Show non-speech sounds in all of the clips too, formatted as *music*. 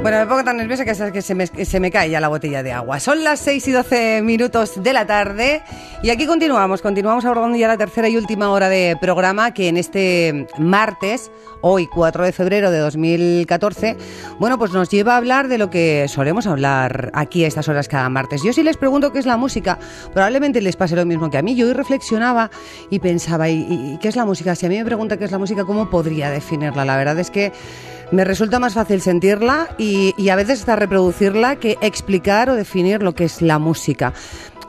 Bueno, me pongo tan nerviosa que, que se, me, cae ya la botella de agua. Son las 6 y 12 minutos de la tarde y aquí continuamos, continuamos abordando ya la tercera y última hora de programa que en este martes, hoy 4 de febrero de 2014, bueno, pues nos lleva a hablar de lo que solemos hablar aquí a estas horas cada martes. Yo si les pregunto qué es la música, probablemente les pase lo mismo que a mí. Yo hoy reflexionaba y pensaba, ¿y, y qué es la música? Si a mí me pregunta qué es la música, ¿cómo podría definirla? La verdad es que... Me resulta más fácil sentirla y, a veces hasta reproducirla que explicar o definir lo que es la música.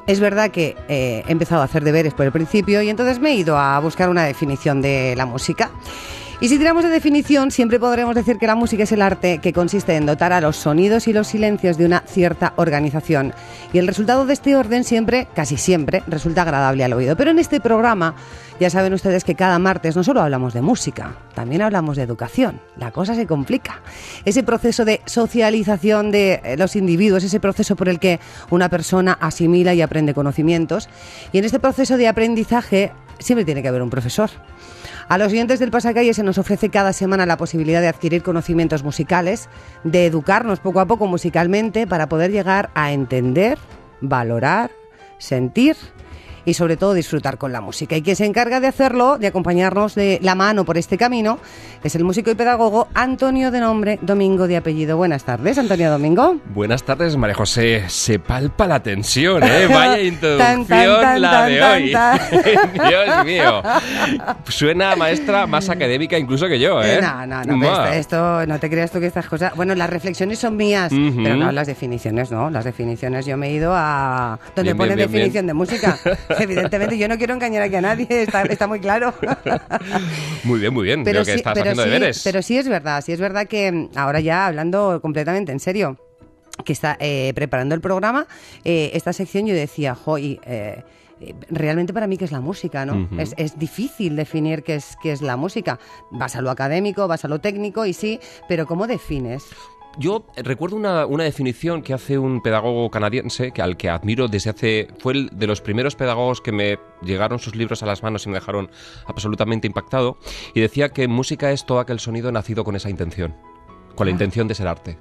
Es verdad que eh, he empezado a hacer deberes por el principio y entonces me he ido a buscar una definición de la música. Y si tiramos de definición, siempre podremos decir que la música es el arte que consiste en dotar a los sonidos y los silencios de una cierta organización. Y el resultado de este orden siempre, casi siempre, resulta agradable al oído. Pero en este programa ya saben ustedes que cada martes no solo hablamos de música, también hablamos de educación. La cosa se complica. Ese proceso de socialización de eh, los individuos, ese proceso por el que una persona asimila y aprende conocimientos. Y en este proceso de aprendizaje siempre tiene que haber un profesor. A los siguientes del Pasacalle se nos ofrece cada semana la posibilidad de adquirir conocimientos musicales, de educarnos poco a poco musicalmente para poder llegar a entender, valorar, sentir y sobre todo disfrutar con la música. Y quien se encarga de hacerlo, de acompañarnos de la mano por este camino, es el músico y pedagogo Antonio de nombre Domingo de apellido. Buenas tardes, Antonio Domingo. Buenas tardes, María José. Se palpa la tensión, ¿eh? *laughs* Vaya introducción la de hoy. *laughs* Dios mío. Suena maestra más académica incluso que yo, ¿eh? eh no, no, no. Esto, no te creas tú que estas cosas... Bueno, las reflexiones son mías, pero no las definiciones, ¿no? Las definiciones yo me he ido a... Donde pone definición de música. *laughs* *laughs* evidentemente, yo no quiero engañar aquí a nadie, está, muy claro. *laughs* muy bien, muy bien, pero creo que estás haciendo deberes. Pero sí es verdad, sí es verdad que mm, ahora ya hablando completamente en serio, que está eh, preparando el programa, eh, esta sección yo decía, hoy eh, realmente para mí que es la música, ¿no? es, es, difícil definir qué es, qué es la música. Vas a lo académico, vas a lo técnico y sí, pero ¿cómo defines? Yo recuerdo una, definición que hace un pedagogo canadiense que al que admiro desde hace. fue el de los primeros pedagogos que me llegaron sus libros a las manos y me dejaron absolutamente impactado. Y decía que música es todo aquel sonido nacido con esa intención, con la ah. intención de ser arte.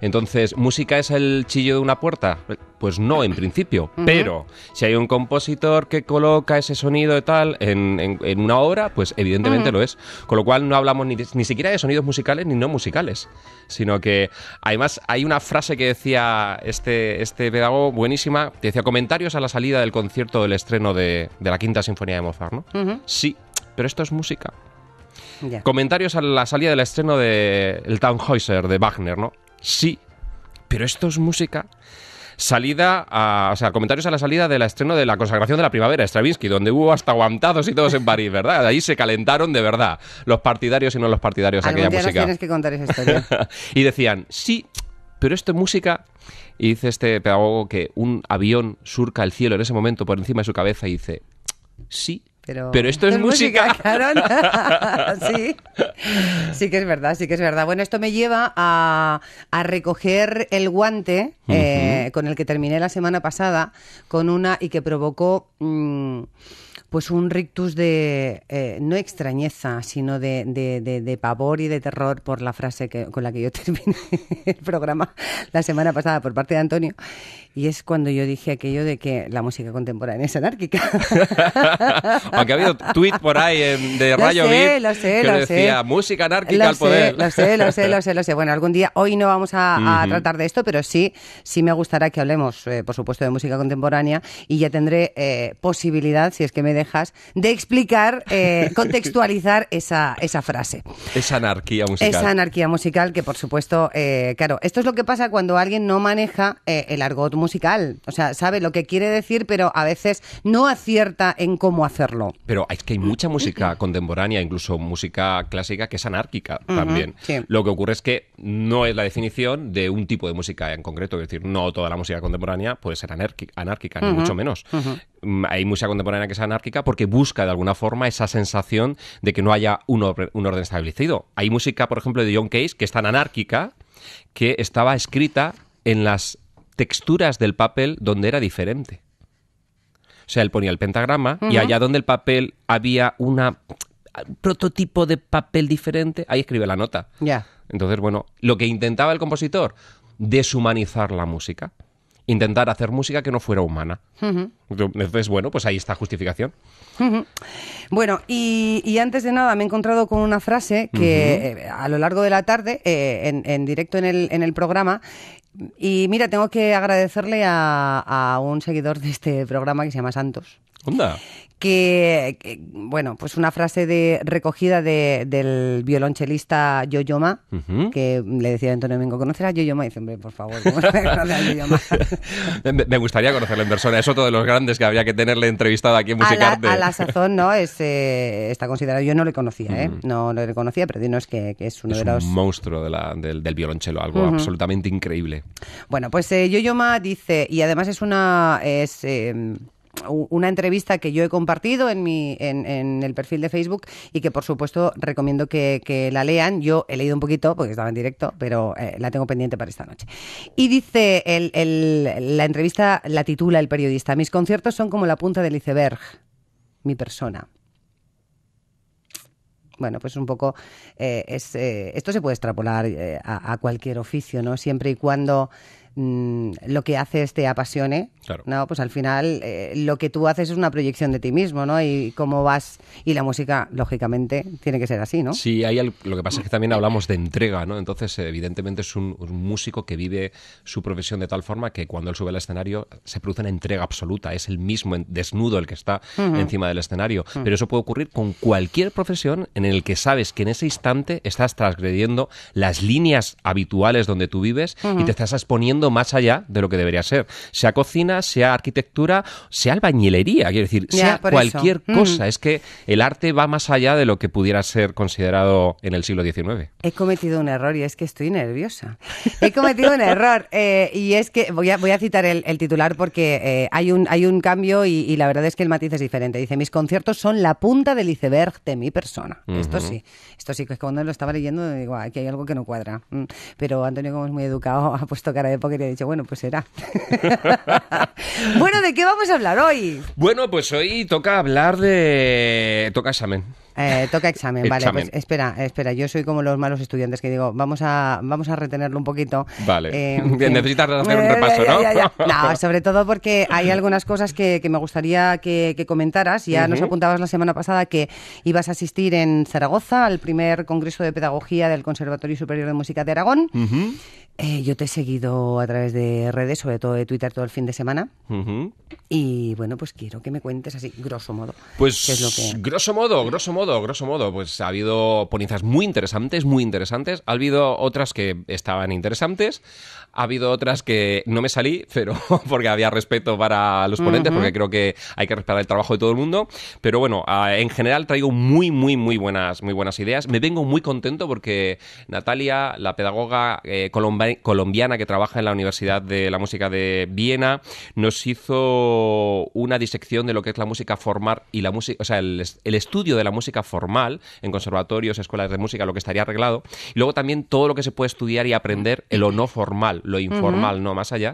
Entonces, ¿música es el chillo de una puerta? Pues no, en principio. Pero si hay un compositor que coloca ese sonido y tal en, una obra, pues evidentemente lo es. Con lo cual no hablamos ni, siquiera de sonidos musicales ni no musicales. Sino que además hay una frase que decía este, este pedagogo buenísima, que decía comentarios a la salida del concierto del estreno de, de la Quinta Sinfonía de Mozart, ¿no? Sí, pero esto es música. Comentarios a la salida del estreno de El Tannhäuser de Wagner, ¿no? Sí, pero esto es música. Salida, o sea, comentarios a la salida del estreno de la consagración de la primavera, Stravinsky, donde hubo hasta aguantados y todos en París, ¿verdad? ahí se calentaron de verdad los partidarios y no los partidarios aquella música. *laughs* y decían, sí, pero esto es música. Y dice este pedagogo que un avión surca el cielo en ese momento por encima de su cabeza y dice, sí, pero, esto es música. *laughs* sí, sí que es verdad, sí que es verdad. Bueno, esto me lleva a, recoger el guante eh, con el que terminé la semana pasada con una y que provocó... Mm, pues un rictus de, eh, no extrañeza, sino de, pavor y de terror por la frase con la que yo *laughs* terminé el programa la semana pasada por parte de Antonio. Y es cuando yo dije aquello de que la música contemporánea es anárquica. *laughs* Aunque ha habido tweet por ahí de Rayo sé, lo sé, que decía música anárquica al poder. lo sé, lo sé, lo sé, Bueno, algún día, hoy no vamos a, tratar de esto, pero sí, sí me gustará que hablemos, eh, por supuesto, de música contemporánea y ya tendré eh, posibilidad, si es que me dejas, de explicar, eh, *laughs* contextualizar esa, esa frase. Esa anarquía musical. Esa anarquía musical que, por supuesto, claro, esto es lo que pasa cuando alguien no maneja el argot musical musical. O sea, sabe lo que quiere decir, pero a veces no acierta en cómo hacerlo. Pero es que hay mucha música contemporánea, incluso música clásica, que es anárquica también. Lo que ocurre es que no es la definición de un tipo de música en concreto. Es decir, no toda la música contemporánea puede ser anárquica, ni mucho menos. Mm, hay música contemporánea que es anárquica porque busca de alguna forma esa sensación de que no haya un, un orden establecido. Hay música, por ejemplo, de John Case que es tan anárquica que estaba escrita en las texturas del papel donde era diferente. O sea, él ponía el pentagrama y allá donde el papel había una un prototipo de papel diferente, ahí escribe la nota. Ya. Entonces, bueno, lo que intentaba el compositor, deshumanizar la música, intentar hacer música que no fuera humana. Entonces, bueno, pues ahí está justificación. Bueno, y, antes de nada me he encontrado con una frase que eh, a lo largo de la tarde, eh, en, directo en el, en el programa, y mira, tengo que agradecerle a, a, un seguidor de este programa que se llama Santos, que, bueno, pues una frase de recogida del violonchelista Yoyoma, que le decía a Antonio Domingo, ¿conocer a Yoyoma? Y dice, hombre, por favor, ¿cómo a *laughs* Me gustaría conocerle en persona, es otro de los grandes que habría que tenerle entrevistado aquí en Musicarte. A la, sazón, ¿no? Es, eh, está considerado, yo no le conocía, ¿eh? No le conocía, pero dinos que, que es uno de los... un monstruo del, violonchelo, algo absolutamente increíble. Bueno, pues eh, Yoyoma dice, y además es una... Em, una entrevista que yo he compartido en, en, el perfil de Facebook y que por supuesto recomiendo que, la lean. Yo he leído un poquito porque estaba en directo, pero eh, la tengo pendiente para esta noche. Y dice, la entrevista la titula el periodista, mis conciertos son como la punta del iceberg, mi persona bueno, pues un poco eh, eh, esto se puede extrapolar a, a, cualquier oficio, ¿no? Siempre y cuando Mm, lo que haces te apasione, ¿no? Pues al final eh, lo que tú haces es una proyección de ti mismo, ¿no? Y cómo vas, y la música, lógicamente, tiene que ser así, ¿no? Sí, hay lo que pasa es que también hablamos de entrega, ¿no? Entonces, evidentemente es un, músico que vive su profesión de tal forma que cuando él sube al escenario se produce una entrega absoluta, es el mismo desnudo el que está encima del escenario. Pero eso puede ocurrir con cualquier profesión en el que sabes que en ese instante estás transgrediendo las líneas habituales donde tú vives y te estás exponiendo más allá de lo que debería ser. Sea cocina, sea arquitectura, sea albañilería, quiero decir, sea cualquier mm. cosa. Es que el arte va más allá de lo que pudiera ser considerado en el siglo XIX. He cometido un error y es que estoy nerviosa. He cometido un error *laughs* eh, y es que voy a, citar el, titular porque eh, hay, un, hay un cambio y, la verdad es que el matiz es diferente. Dice, mis conciertos son la punta del iceberg de mi persona. Esto sí, esto sí, cuando lo estaba leyendo digo, aquí hay algo que no cuadra. Mm. Pero Antonio, como es muy educado, *laughs* ha puesto cara de que le he dicho, bueno, pues será. *laughs* bueno, ¿de qué vamos a hablar hoy? Bueno, pues hoy toca hablar de... toca examen. Eh, toca examen, vale. Pues espera, espera, yo soy como los malos estudiantes que digo, vamos a, vamos a retenerlo un poquito. Vale. Eh, *laughs* necesitas hacer un eh, repaso, ¿no? *laughs* No, sobre todo porque hay algunas cosas que, me gustaría que, comentaras. Ya nos apuntabas la semana pasada que ibas a asistir en Zaragoza al primer Congreso de Pedagogía del Conservatorio Superior de Música de Aragón. yo te he seguido a través de redes, sobre todo de Twitter, todo el fin de semana. Y bueno, pues quiero que me cuentes así, grosso modo. Pues, grosso modo, grosso modo grosso modo, pues ha habido ponencias muy interesantes, muy interesantes. Ha habido otras que estaban interesantes. Ha habido otras que no me salí, pero *laughs* porque había respeto para los ponentes, porque creo que hay que respetar el trabajo de todo el mundo. Pero bueno, ah, en general traigo muy, muy, muy buenas, muy buenas ideas. Me vengo muy contento porque Natalia, la pedagoga eh, colombiana que trabaja en la Universidad de la Música de Viena, nos hizo una disección de lo que es la música formar y la música, o sea, el estudio de la música formal, en conservatorios, escuelas de música, lo que estaría arreglado. Y luego también todo lo que se puede estudiar y aprender, en lo no formal, lo informal, no más allá.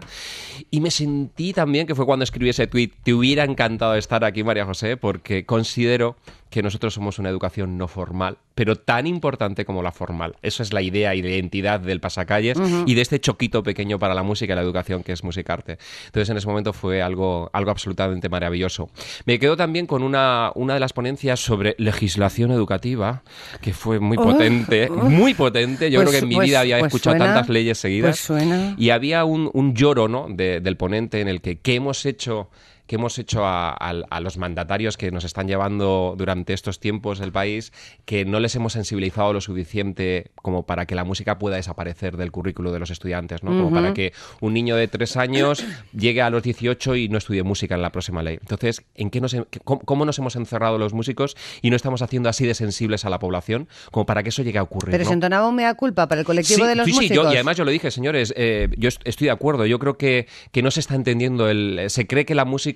Y me sentí también, que fue cuando escribí ese tweet, te hubiera encantado estar aquí, María José, porque considero que nosotros somos una educación no formal, pero tan importante como la formal. Esa es la idea y la identidad del pasacalles y de este choquito pequeño para la música y la educación que es musicarte. Entonces, en ese momento fue algo, algo absolutamente maravilloso. Me quedo también con una, de las ponencias sobre legislación educativa, que fue muy oh, potente, oh. muy potente. Yo creo pues que en mi vida pues había pues escuchado tantas leyes seguidas. Y había un, lloro ¿no? del ponente en el que, ¿qué hemos hecho? que hemos hecho a, los mandatarios que nos están llevando durante estos tiempos el país, que no les hemos sensibilizado lo suficiente como para que la música pueda desaparecer del currículo de los estudiantes, ¿no? Como para que un niño de tres años *coughs* llegue a los 18 y no estudie música en la próxima ley. Entonces, ¿en qué nos, cómo, nos hemos encerrado los músicos y no estamos haciendo así de sensibles a la población como para que eso llegue a ocurrir? Pero se entonaba un mea culpa para el colectivo de los músicos. Sí, y además yo lo dije, señores, eh, yo estoy de acuerdo. Yo creo que, que no se está entendiendo. El, se cree que la música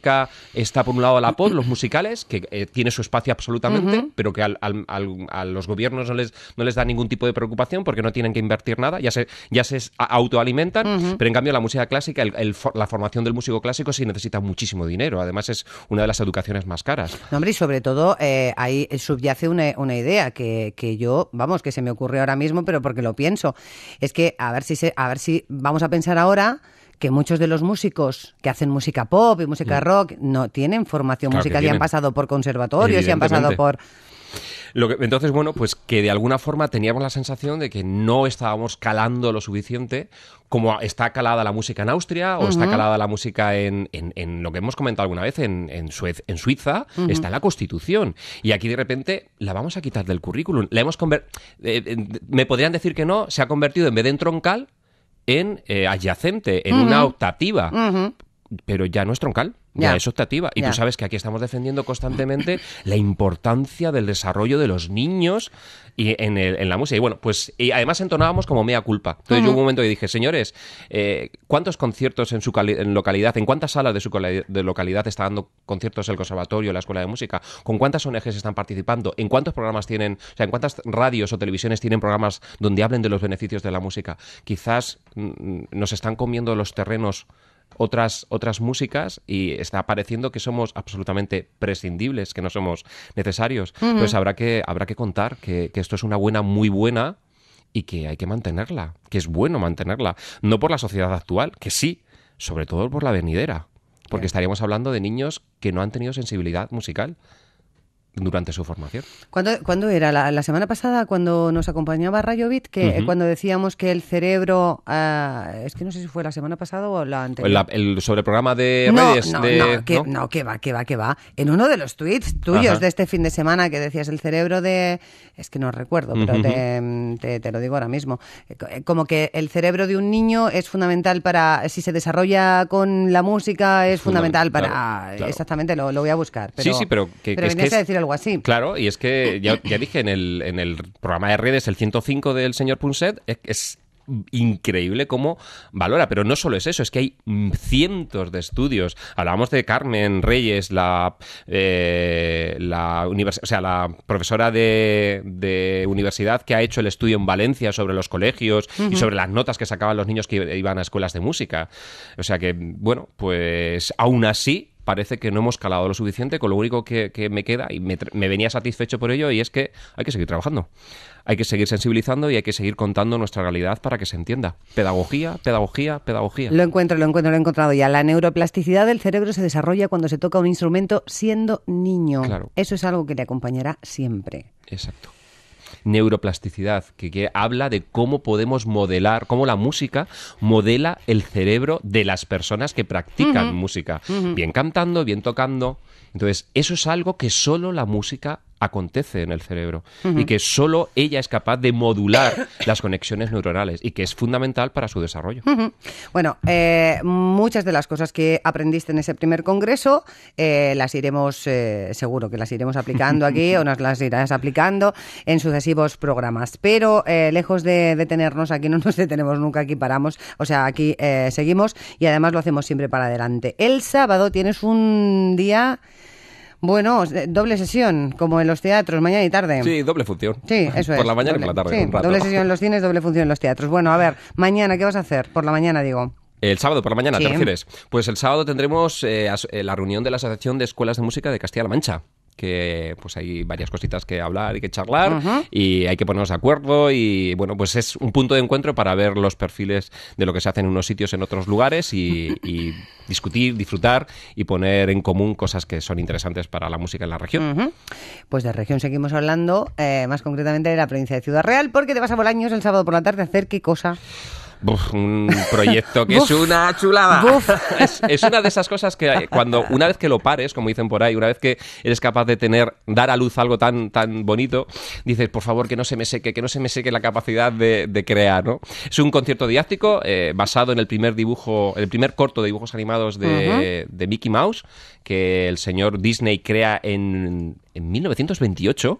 está por un lado la pop, los *coughs* musicales, que eh, tiene su espacio absolutamente, pero que a los gobiernos no les, no les da ningún tipo de preocupación porque no tienen que invertir nada, ya se, ya se autoalimentan, pero en cambio la música clásica, la formación del músico clásico sí necesita muchísimo dinero, además es una de las educaciones más caras. hombre, y sobre todo eh, ahí subyace una, idea que, que, yo, vamos, que se me ocurre ahora mismo, pero porque lo pienso, es que a ver si, se, a ver si vamos a pensar ahora que muchos de los músicos que hacen música pop y música mm. rock no tienen formación musical y han pasado por conservatorios y han pasado por... Lo que, entonces, bueno, pues que de alguna forma teníamos la sensación de que no estábamos calando lo suficiente como está calada la música en Austria o está calada la música en, en, lo que hemos comentado alguna vez, en, en Suiza, está la Constitución. Y aquí de repente la vamos a quitar del currículum. La hemos eh, eh, me podrían decir que no, se ha convertido en vez de en troncal, en eh, adyacente, en una optativa Pero ya no es troncal. Ya, es optativa. Y tú sabes que aquí estamos defendiendo constantemente la importancia del desarrollo de los niños y en, la música. Y bueno, pues además entonábamos como mea culpa. Entonces yo un momento y dije, señores, eh, ¿cuántos conciertos en su localidad, en cuántas salas de su localidad está dando conciertos el conservatorio, la escuela de música? ¿Con cuántas ONGs están participando? ¿En cuántos programas tienen, o sea, en cuántas radios o televisiones tienen programas donde hablen de los beneficios de la música? Quizás mm, mm, nos están comiendo los terrenos otras, otras músicas y está pareciendo que somos absolutamente prescindibles, que no somos necesarios. pues habrá que, habrá que contar que, que esto es una buena, muy buena y que hay que mantenerla, que es bueno mantenerla, no por la sociedad actual, que sí, sobre todo por la venidera, porque estaríamos hablando de niños que no han tenido sensibilidad musical durante su formación. ¿Cuándo, era? La, semana pasada, cuando nos acompañaba Rayovit? que cuando decíamos que el cerebro. Ah, es que no sé si fue la semana pasada o la anterior. el, sobre el programa de no, No, no, que, va, que va, que va. En uno de los tweets tuyos de este fin de semana que decías el cerebro de. Es que no recuerdo, pero te, lo digo ahora mismo. Eh, eh, como que el cerebro de un niño es fundamental para. Si se desarrolla con la música, es fundamental, para. Ah, exactamente, lo, voy a buscar. Pero, sí, sí, pero que, decir algo así. Claro, y es que ya, dije en el, programa de redes, el 105 del señor Punset, es increíble cómo valora. Pero no solo es eso, es que hay cientos de estudios. Hablábamos de Carmen Reyes, la, eh, la, sea, la profesora de, universidad que ha hecho el estudio en Valencia sobre los colegios y sobre las notas que sacaban los niños que iban a escuelas de música. O sea que, bueno, pues aún así parece que no hemos calado lo suficiente, con lo único que, me queda, y me, venía satisfecho por ello, y es que hay que seguir trabajando. Hay que seguir sensibilizando y hay que seguir contando nuestra realidad para que se entienda. Pedagogía, pedagogía, pedagogía. Lo encuentro, lo encuentro, lo he encontrado ya. La neuroplasticidad del cerebro se desarrolla cuando se toca un instrumento siendo niño. Eso es algo que le acompañará siempre. Exacto neuroplasticidad, que, habla de cómo podemos modelar, cómo la música modela el cerebro de las personas que practican música, bien cantando, bien tocando entonces, eso es algo que solo la música acontece en el cerebro y que solo ella es capaz de modular las conexiones neuronales y que es fundamental para su desarrollo. Bueno, eh, muchas de las cosas que aprendiste en ese primer congreso eh, las iremos, eh, seguro que las iremos aplicando aquí *laughs* o nos las irás aplicando en sucesivos programas. Pero lejos de detenernos, aquí no nos detenemos nunca, aquí paramos, o sea, aquí seguimos y además lo hacemos siempre para adelante. El sábado tienes un día... Bueno, eh, doble sesión, como en los teatros, mañana y tarde. Sí, doble función. Sí, *laughs* eso es. Por la mañana y por la tarde. Sí, doble sesión en los cines, doble función en los teatros. Bueno, a ver, mañana, ¿qué vas a hacer? Por la mañana, digo. El sábado por la mañana, ¿te refieres? Pues el sábado tendremos eh, eh, la reunión de la Asociación de Escuelas de Música de Castilla-La Mancha que pues hay varias cositas que hablar y que charlar y hay que ponernos de acuerdo y bueno, pues es un punto de encuentro para ver los perfiles de lo que se hace en unos sitios, en otros lugares y, discutir, disfrutar y poner en común cosas que son interesantes para la música en la región. Pues de región seguimos hablando, eh, más concretamente de la provincia de Ciudad Real, porque te vas a Bolaños el sábado por la tarde a hacer qué cosa un proyecto que *laughs* es una chulada. *laughs* Es, una de esas cosas que cuando una vez que lo pares, como dicen por ahí, una vez que eres capaz de tener, dar a luz algo tan, tan bonito, dices, por favor, que no se me seque, que no se me seque la capacidad de, crear, Es un concierto didáctico eh, basado en el primer dibujo, el primer corto de dibujos animados de, de Mickey Mouse, que el señor Disney crea en, en 1928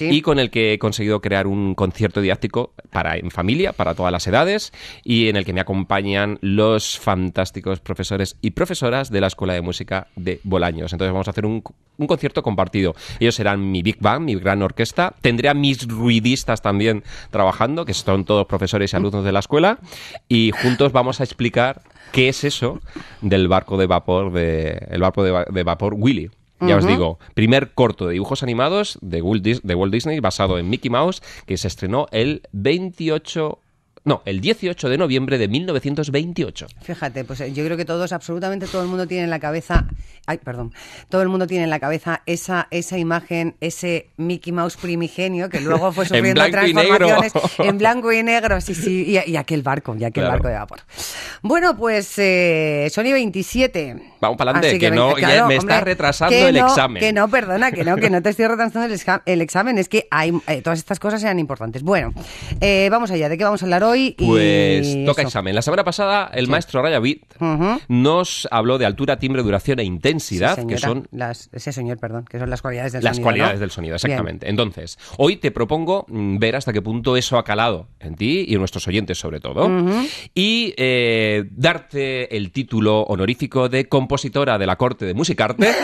y con el que he conseguido crear un concierto didáctico para, en familia, para todas las edades, y en el que me acompañan los fantásticos profesores y profesoras de la Escuela de Música de Bolaños. Entonces vamos a hacer un, concierto compartido. Ellos serán mi Big Bang, mi gran orquesta. Tendré a mis ruidistas también trabajando, que son todos profesores y alumnos de la escuela, y juntos vamos a explicar qué es eso del barco de vapor de el barco de vapor Willy ya os digo, primer corto de dibujos animados de Walt, Disney basado en Mickey Mouse que se estrenó el 28 no, el 18 de noviembre de 1928. Fíjate, pues eh, yo creo que todos, absolutamente todo el mundo tiene en la cabeza, ay, perdón, todo el mundo tiene en la cabeza esa, esa imagen, ese Mickey Mouse primigenio que luego fue *laughs* sufriendo transformaciones *laughs* en blanco y negro, sí, sí, y, aquel barco, y aquel barco de vapor. Bueno, pues eh, Sony 27. Vamos para adelante, que, no, me estás está retrasando el examen. Que no, perdona, que no, que no *laughs* te estoy retrasando el, examen, es que hay, eh, todas estas cosas eran importantes. Bueno, vamos allá, ¿de qué vamos a hablar hoy? pues toca examen. La semana pasada el maestro Raya nos habló de altura, timbre, duración e intensidad, que son... Las, ese señor, perdón, que son las cualidades del las sonido. Las cualidades del sonido, exactamente. Entonces, hoy te propongo mm, ver hasta qué punto eso ha calado en ti y en nuestros oyentes sobre todo, y eh, darte el título honorífico de compositora de la corte de Musicarte. *laughs*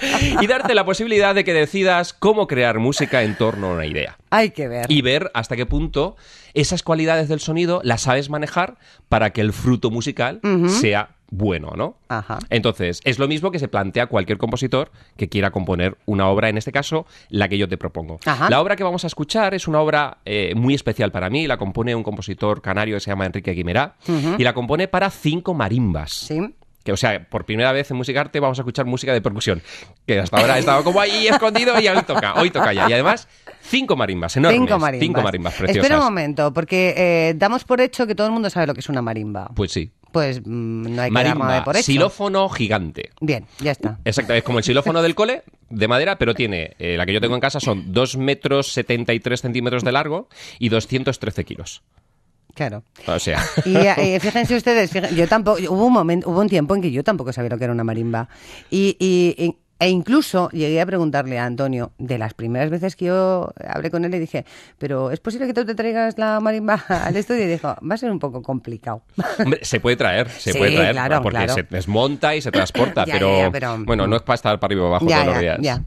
*laughs* y darte la posibilidad de que decidas cómo crear música en torno a una idea. Hay que ver. Y ver hasta qué punto esas cualidades del sonido las sabes manejar para que el fruto musical sea bueno, ¿no? Ajá. Entonces, es lo mismo que se plantea cualquier compositor que quiera componer una obra, en este caso, la que yo te propongo. La obra que vamos a escuchar es una obra eh, muy especial para mí, la compone un compositor canario que se llama Enrique Guimerá, y la compone para cinco marimbas. Sí o sea, por primera vez en Música Arte vamos a escuchar música de percusión. Que hasta ahora estado como ahí escondido y hoy toca, hoy toca ya. Y además, cinco marimbas enormes. Cinco marimbas. preciosas. Espera un momento, porque eh, damos por hecho que todo el mundo sabe lo que es una marimba. Pues sí. Pues mm, no hay que marimba, dar por hecho. Xilófono gigante. Bien, ya está. Exacto, es como el xilófono del cole, de madera, pero tiene, eh, la que yo tengo en casa son 2 metros 73 centímetros de largo y 213 kilos. Claro. O sea. Y eh, eh, fíjense ustedes, yo tampoco, hubo un momento, hubo un tiempo en que yo tampoco sabía lo que era una marimba. y, y e incluso llegué a preguntarle a Antonio, de las primeras veces que yo hablé con él, le dije, pero ¿es posible que tú te traigas la marimba al estudio? Y dijo, va a ser un poco complicado. *laughs* se puede traer, se puede traer, porque se desmonta y se transporta, *coughs* pero, bueno, no es para estar para arriba o abajo todos los días.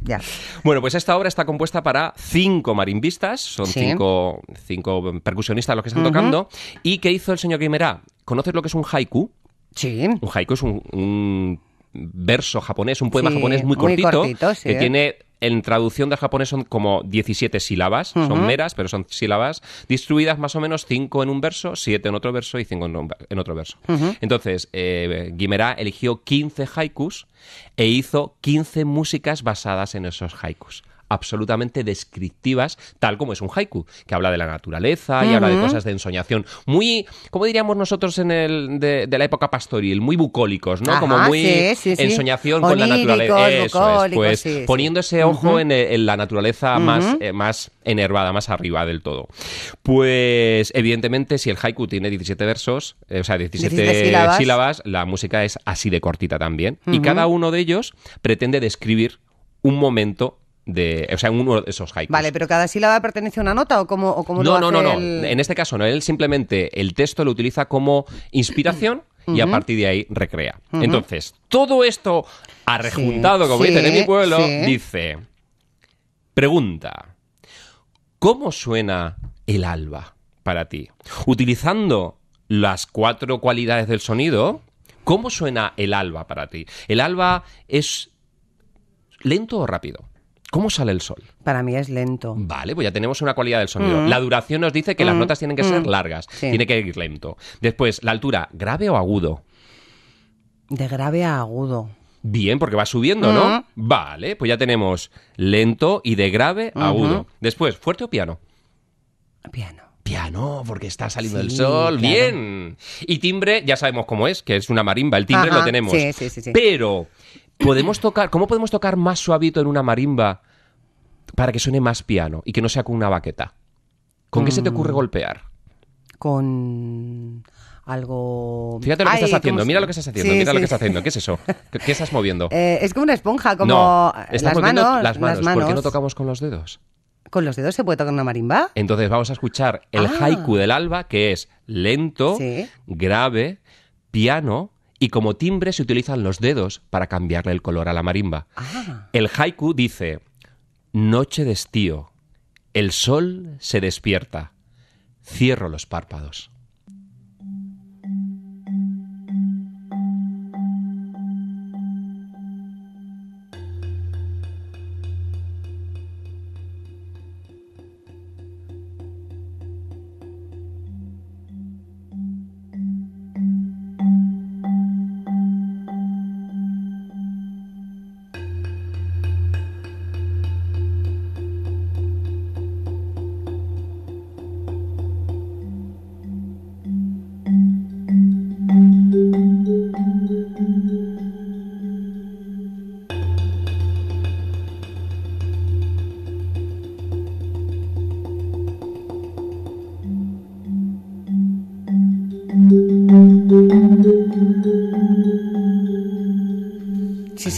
Bueno, pues esta obra está compuesta para cinco marimbistas, son cinco, cinco, percusionistas los que están tocando, y ¿qué hizo el señor Guimerá? ¿Conoces lo que es un haiku? Sí. Un haiku es un verso japonés, un poema japonés muy cortito, que tiene en traducción del japonés son como 17 sílabas, son meras, pero son sílabas distribuidas más o menos 5 en un verso, 7 en otro verso y 5 en, otro verso. Entonces, eh, Guimerá eligió 15 haikus e hizo 15 músicas basadas en esos haikus absolutamente descriptivas, tal como es un haiku, que habla de la naturaleza y habla de cosas de ensoñación. Muy, como diríamos nosotros en el de, la época pastoril, muy bucólicos, ¿no? como muy sí, ensoñación con la naturaleza. Eso es, pues, pues poniendo ese ojo en, la naturaleza más, eh, más enervada, más arriba del todo. Pues evidentemente, si el haiku tiene 17 versos, eh, o sea, 17, sílabas. la música es así de cortita también. Y cada uno de ellos pretende describir un momento o sea, uno de esos haikus. Vale, pero cada sílaba pertenece a una nota o como cómo no, no, no, no, En este caso no, él simplemente el texto lo utiliza como inspiración y a partir de ahí recrea. Entonces, todo esto arrejuntado, como dicen en mi pueblo, dice, pregunta, ¿cómo suena el alba para ti? Utilizando las cuatro cualidades del sonido, ¿cómo suena el alba para ti? El alba es lento o rápido. ¿Cómo sale el sol? Para mí es lento. Vale, pues ya tenemos una cualidad del sonido. Mm. La duración nos dice que las mm. notas tienen que ser mm. largas, tiene que ir lento. Después, la altura, grave o agudo. De grave a agudo. Bien, porque va subiendo, ¿no? Vale, pues ya tenemos lento y de grave a agudo. Después, fuerte o piano. Piano piano, porque está saliendo el sol. Bien. Y timbre, ya sabemos cómo es, que es una marimba. El timbre lo tenemos. Sí, sí, Pero tocar, ¿Cómo podemos tocar más suavito en una marimba para que suene más piano y que no sea con una baqueta? ¿Con qué se te mm. ocurre golpear? Con algo. Fíjate lo que estás haciendo, mira lo que estás haciendo, mira lo que estás haciendo. ¿Qué es eso? ¿Qué, estás moviendo? *laughs* Eh, es como una esponja, como no, las, manos, las, manos, ¿Por qué no tocamos con los dedos? ¿Con los dedos se puede tocar una marimba? Entonces vamos a escuchar el ah. haiku del alba, que es lento, grave, piano, y como timbre se utilizan los dedos para cambiarle el color a la marimba. Ah. El haiku dice, noche de estío, el sol se despierta, cierro los párpados.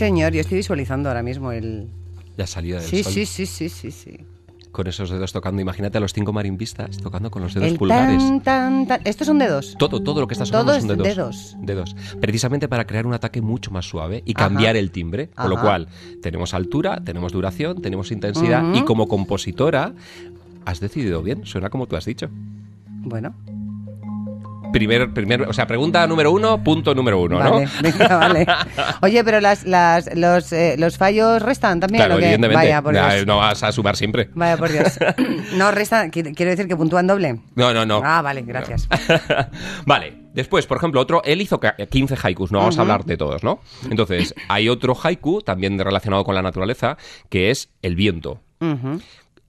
señor, yo estoy visualizando ahora mismo el... La salida del sol. Sí, sí, sí, sí, sí. Con esos dedos tocando, imagínate a los cinco marimbistas tocando con los dedos pulgares. Tan, tan, tan. Estos son dedos. Todo, todo lo que estás sonando son dedos. dedos. dedos. Precisamente para crear un ataque mucho más suave y cambiar el timbre. Con lo cual, tenemos altura, tenemos duración, tenemos intensidad y como compositora, has decidido bien, suena como tú has dicho. Bueno, primer, o sea, pregunta número uno, punto número uno, ¿no? vale. Oye, pero las, eh, los, fallos restan también. Vaya, por Dios. No vas a sumar siempre. Vaya, por Dios. *laughs* No restan, quiero decir que puntúan doble. No, no, no. Ah, vale, gracias. *laughs* vale. Después, por ejemplo, otro, él hizo 15 haikus, no vamos a hablar de todos, ¿no? Entonces, hay otro haiku, también relacionado con la naturaleza, que es el viento.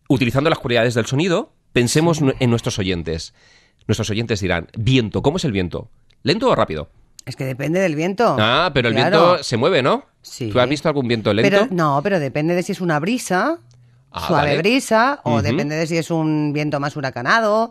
Utilizando las cualidades del sonido, pensemos en nuestros oyentes. Nuestros oyentes dirán, viento, ¿cómo es el viento? ¿Lento o rápido? Es que depende del viento. Ah, pero el viento se mueve, ¿no? Sí. ¿Tú has visto algún viento lento? no, pero depende de si es una brisa, ah, suave brisa, o depende de si es un viento más huracanado.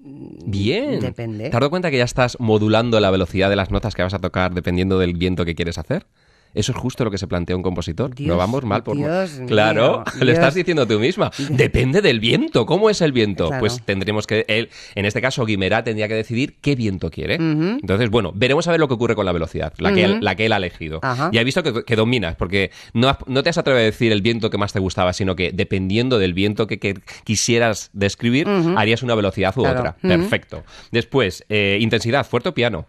Bien. Depende. ¿Te has dado cuenta que ya estás modulando la velocidad de las notas que vas a tocar dependiendo del viento que quieres hacer? Eso es justo lo que se plantea un compositor. no vamos mal por Dios Claro, *laughs* lo estás diciendo tú misma. *laughs* Depende del viento. ¿Cómo es el viento? Pues tendremos que él, en este caso Guimerá tendría que decidir qué viento quiere. Entonces, bueno, veremos a ver lo que ocurre con la velocidad, la, que, él, la que él ha elegido. Y ha visto que, dominas, porque no, te has atrevido a decir el viento que más te gustaba, sino que dependiendo del viento que, quisieras describir, harías una velocidad u otra. Perfecto. Después, eh, intensidad, fuerte o piano.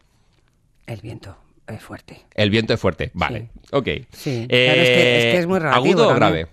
El viento es fuerte. El viento es fuerte, vale. Ok. Sí, eh, claro, es, que, es, que, es muy relativo. Eh, ¿Agudo o grave?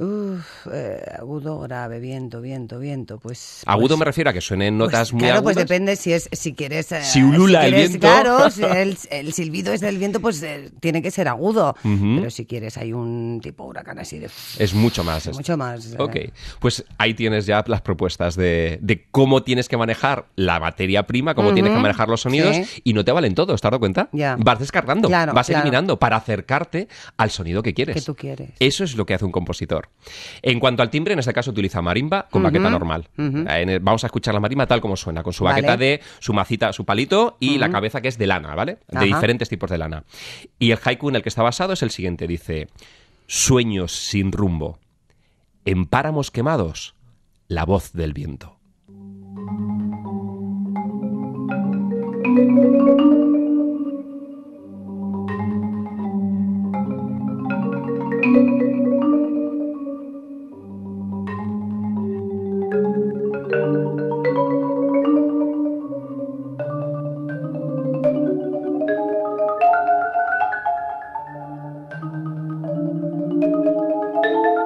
Eh, agudo, grave, viento, viento, viento. Pues agudo pues me refiero a que suenen pues notas muy claro, pues depende si es si quieres eh, si ulula el Claro, *laughs* el, silbido es del viento, pues eh, tiene que ser agudo. Pero si quieres hay un tipo huracán así de es mucho más. mucho más. Ok, pues ahí tienes ya las propuestas de, cómo tienes que manejar la materia prima, cómo tienes que manejar los sonidos y no te valen todos, ¿te has cuenta? ya Vas descargando, vas eliminando para acercarte al sonido que quieres. Que tú quieres. Eso es lo que hace un compositor. En cuanto al timbre, en este caso utiliza marimba con baqueta normal. Eh, vamos a escuchar la marimba tal como suena, con su baqueta de su macita, su palito y la cabeza que es de lana, ¿vale? De diferentes tipos de lana. Y el haiku en el que está basado es el siguiente, dice, sueños sin rumbo, en páramos quemados, la voz del viento. Thank you.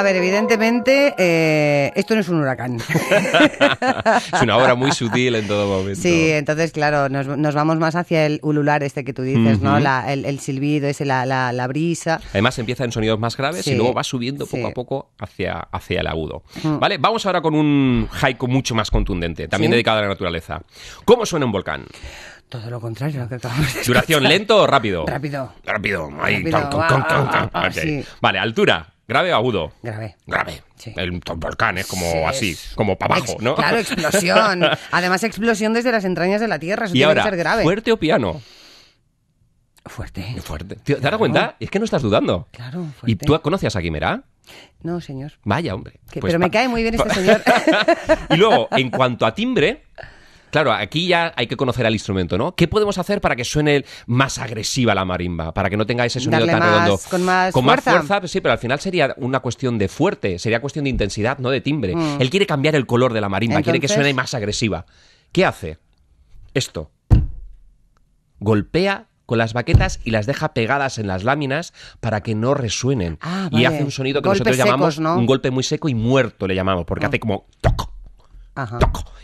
A ver, evidentemente, eh, esto no es un huracán. *laughs* es una obra muy sutil en todo momento. Sí, entonces, claro, nos, vamos más hacia el ulular este que tú dices, ¿no? el, silbido ese, la, brisa. Además, empieza en sonidos más graves y luego va subiendo poco a poco hacia, hacia el agudo. Mm. Vale, vamos ahora con un haiku mucho más contundente, también dedicado a la naturaleza. ¿Cómo suena un volcán? Todo lo contrario. Que ¿Duración lento o rápido? Rápido. Rápido. Ahí. Vale, altura. ¿Grave o agudo? Grave. Grave. El volcán ¿eh? es como así, como para abajo, ¿no? Claro, explosión. *laughs* Además, explosión desde las entrañas de la Tierra. Eso tiene que ser grave. ¿Fuerte o piano? Fuerte. Fuerte. ¿Te das cuenta? Es que no estás dudando. Claro, fuerte. ¿Y tú conoces a Guimera? No, señor. Vaya, hombre. pues pero me cae muy bien este *laughs* señor. y luego, en cuanto a timbre, Claro, aquí ya hay que conocer al instrumento, ¿no? ¿Qué podemos hacer para que suene más agresiva la marimba? Para que no tenga ese sonido tan redondo. Con más fuerza. sí, pero al final sería una cuestión de fuerte, sería cuestión de intensidad, no de timbre. Mm. Él quiere cambiar el color de la marimba, quiere que suene más agresiva. ¿Qué hace? Esto. Golpea con las baquetas y las deja pegadas en las láminas para que no resuenen. Ah, y hace un sonido que nosotros llamamos un golpe muy seco y muerto le llamamos, porque ah. hace como toco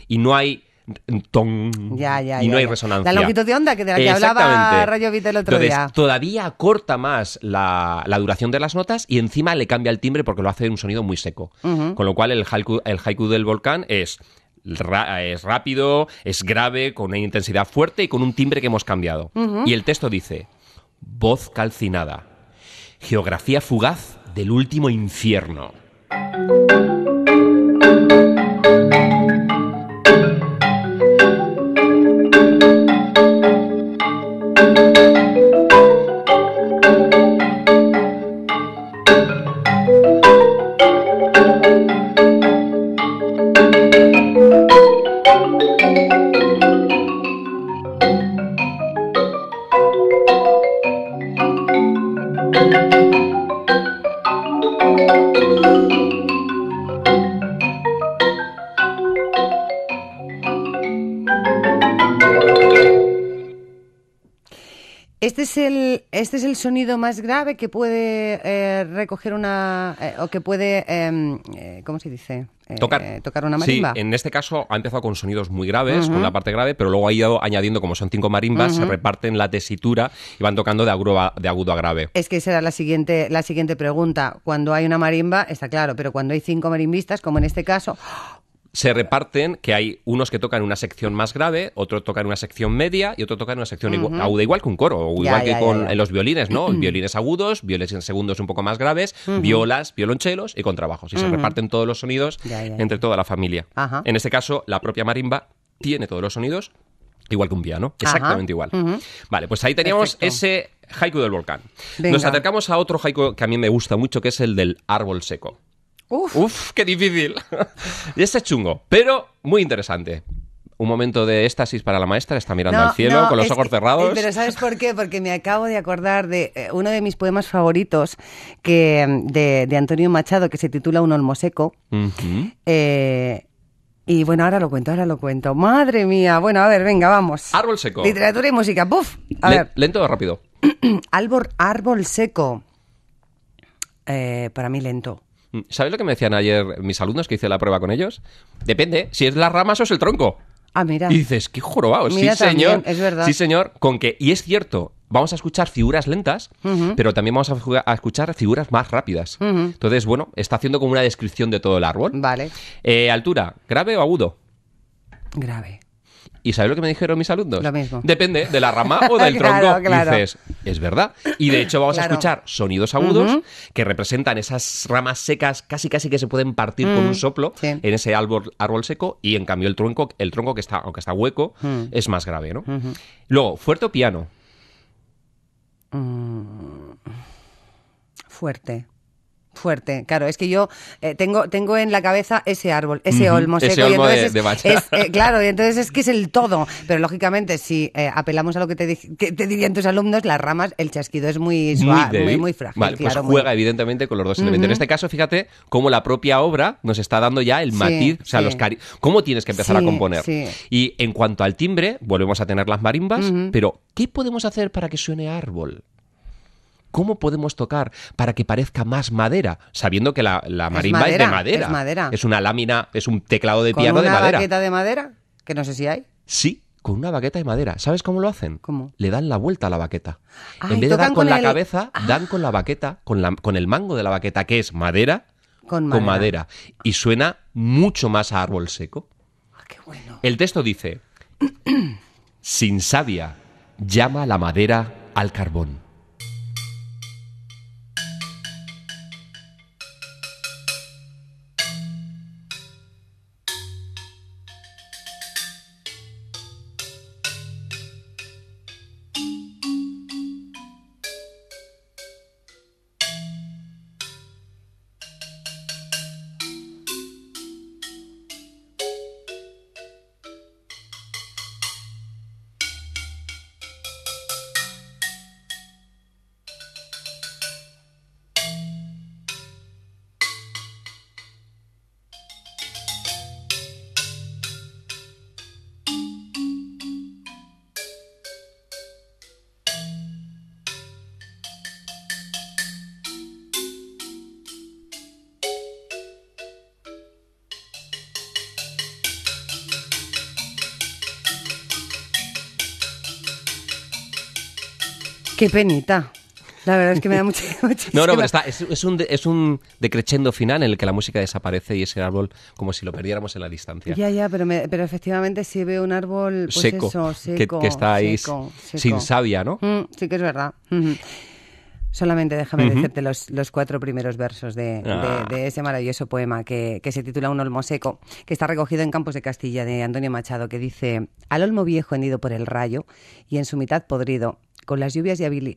y no hay y no hay resonancia. La longitud de onda que de la que hablaba Rayo el otro día. Todavía corta más la, duración de las notas y encima le cambia el timbre porque lo hace un sonido muy seco. Con lo cual el haiku, el haiku del volcán es es rápido, es grave, con una intensidad fuerte y con un timbre que hemos cambiado. Y el texto dice, voz calcinada, geografía fugaz del último infierno. Este es el sonido más grave que puede eh, recoger una. Eh, o que puede. Em, eh, ¿Cómo se dice? Tocar. tocar una marimba. Sí, en este caso ha empezado con sonidos muy graves, con la parte grave, pero luego ha ido añadiendo, como son cinco marimbas, se reparten la tesitura y van tocando de agudo, a, grave. Es que esa era la siguiente, la siguiente pregunta. Cuando hay una marimba, está claro, pero cuando hay cinco marimbistas, como en este caso, se reparten que hay unos que tocan una sección más grave, otros tocan una sección media y otro tocan una sección igual, aguda, igual que un coro, o igual que con los violines, ¿no? *clears throat* violines agudos, violines en segundos un poco más graves, violas, violonchelos y contrabajos. Y se reparten todos los sonidos entre toda la familia. En este caso, la propia marimba tiene todos los sonidos, Igual que un piano, exactamente igual. Vale, pues ahí teníamos ese haiku del volcán. Nos acercamos a otro haiku que a mí me gusta mucho, que es el del árbol seco. Uf, qué difícil. *laughs* y este chungo, pero muy interesante un momento de éxtasis para la maestra, está mirando al cielo con los ojos cerrados. Pero ¿sabes por qué? Porque me acabo de acordar de eh, uno de mis poemas favoritos que, de, Antonio Machado que se titula Un olmo seco. Eh, y bueno, ahora lo cuento, ahora lo cuento. Madre mía, bueno, a ver, venga, vamos. Árbol seco. Literatura y música, ¡puf! A ver. Lento o rápido. *clears throat* árbol, árbol seco. Eh, para mí lento. ¿Sabes lo que me decían ayer mis alumnos que hice la prueba con ellos? Depende si es las ramas o es el tronco. Ah, mira. Y dices, qué jorobado. sí, señor. Es verdad. Sí, señor. Con que, y es cierto, vamos a escuchar figuras lentas, pero también vamos a, escuchar figuras más rápidas. Entonces, bueno, está haciendo como una descripción de todo el árbol. Vale. Eh, altura, grave o agudo. Grave. ¿Y sabes lo que me dijeron mis alumnos? Lo mismo. Depende de la rama o *laughs* del tronco. Dices, es verdad. Y de hecho vamos a escuchar sonidos agudos que representan esas ramas secas, casi casi que se pueden partir con un mm, soplo en ese árbol, árbol seco y en cambio el tronco, el tronco que está, aunque está hueco, mm. es más grave, ¿no? Luego, fuerte o piano. Mm. Fuerte fuerte. Claro, es que yo eh, tengo, tengo en la cabeza ese árbol, ese olmo Ese de, es, eh, claro, y entonces es que es el todo. Pero lógicamente, si eh, apelamos a lo que te, que te, dirían tus alumnos, las ramas, el chasquido es muy suave, muy, frágil. Pues juega evidentemente con los dos elementos. En este caso, fíjate cómo la propia obra nos está dando ya el matiz, o sea, los cómo tienes que empezar a componer. Y en cuanto al timbre, volvemos a tener las marimbas, pero ¿qué podemos hacer para que suene árbol? ¿Cómo podemos tocar para que parezca más madera? Sabiendo que la, la marimba es, de madera. Es una lámina, es un teclado de piano de madera. ¿Una baqueta de madera? Que no sé si hay. Sí, con una baqueta de madera. ¿Sabes cómo lo hacen? ¿Cómo? Le dan la vuelta a la baqueta. en vez de dar con, la cabeza, ah. dan con la baqueta, con, la, con, el mango de la baqueta, que es madera, con, madera. Y suena mucho más a árbol seco. Ah, qué bueno. El texto dice, *clears throat* sin sabia llama la madera al carbón. Qué penita. La verdad es que me da mucha. *laughs* *laughs* no, no, pero está, es, un, decrechendo final en el que la música desaparece y ese árbol como si lo perdiéramos en la distancia. Ya, ya, pero, pero efectivamente sí veo un árbol pues seco, que, está ahí sin savia, ¿no? Mm, sí, que es verdad. Solamente déjame decirte los, cuatro primeros versos de, ah. ese maravilloso poema que, que, se titula Un olmo seco, que está recogido en Campos de Castilla de Antonio Machado, que dice: Al olmo viejo hendido por el rayo y en su mitad podrido, con las lluvias de abril,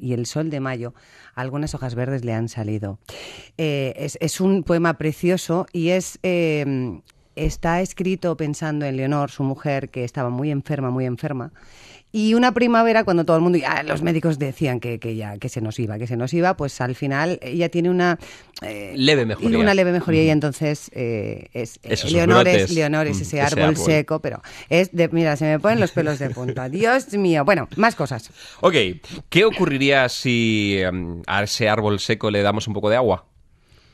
y el sol de mayo, algunas hojas verdes le han salido. Eh, es, un poema precioso y es... Em, está escrito pensando en Leonor, su mujer, que estaba muy enferma, muy enferma, y una primavera, cuando todo el mundo, ya, los médicos decían que, ya que se nos iba, que se nos iba, pues al final ella tiene una eh, leve mejoría. Una leve mejoría, y entonces eh, es, eh, Leonor, es, mm, ese, árbol seco, pero es de, mira, se me ponen los pelos de punta. *laughs* Dios mío. Bueno, más cosas. Ok, ¿qué ocurriría si em, a ese árbol seco le damos un poco de agua?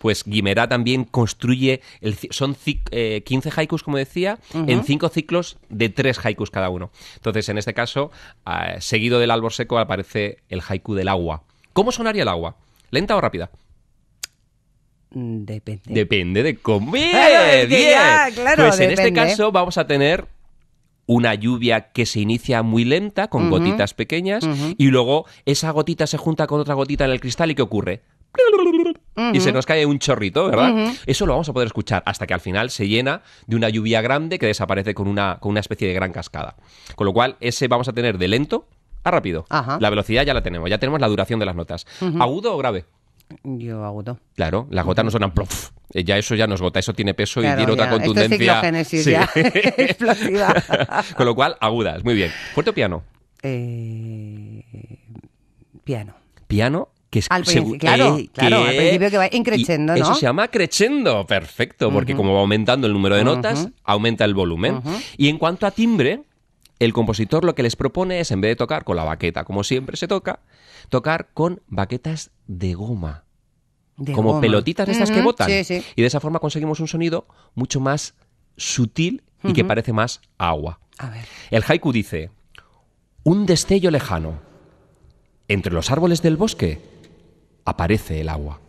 pues Guimerá también construye, son 15 eh, haikus, como decía, en cinco ciclos de tres haikus cada uno. Entonces, en este caso, ah, seguido del árbol seco aparece el haiku del agua. ¿Cómo sonaría el agua? ¿Lenta o rápida? Mm, depende. Depende de cómo. pues en este caso vamos a tener una lluvia que se inicia muy lenta, con gotitas pequeñas, y luego esa gotita se junta con otra gotita en el cristal y ¿qué ocurre? y se nos cae un chorrito, ¿verdad? Eso lo vamos a poder escuchar hasta que al final se llena de una lluvia grande que desaparece con una, especie de gran cascada. Con lo cual, ese vamos a tener de lento a rápido. Ajá. La velocidad ya la tenemos, ya tenemos la duración de las notas. ¿Agudo o grave? Yo agudo. Claro, las gotas no sonan plof. Eh, ya eso ya nos gota, eso tiene peso y tiene otra contundencia. *laughs* *laughs* *laughs* Con lo cual, agudas, muy bien. ¿Fuerte o piano? Eh... Piano. Piano que es eh, claro, al principio que va increciendo, ¿no? Eso se llama crechendo, perfecto, porque como va aumentando el número de notas, aumenta el volumen. Y en cuanto a timbre, el compositor lo que les propone es en vez de tocar con la baqueta, como siempre se toca, tocar con baquetas de goma. como pelotitas de estas que botan. Y de esa forma conseguimos un sonido mucho más sutil y que parece más agua. A ver. El haiku dice: un destello lejano entre los árboles del bosque aparece el agua.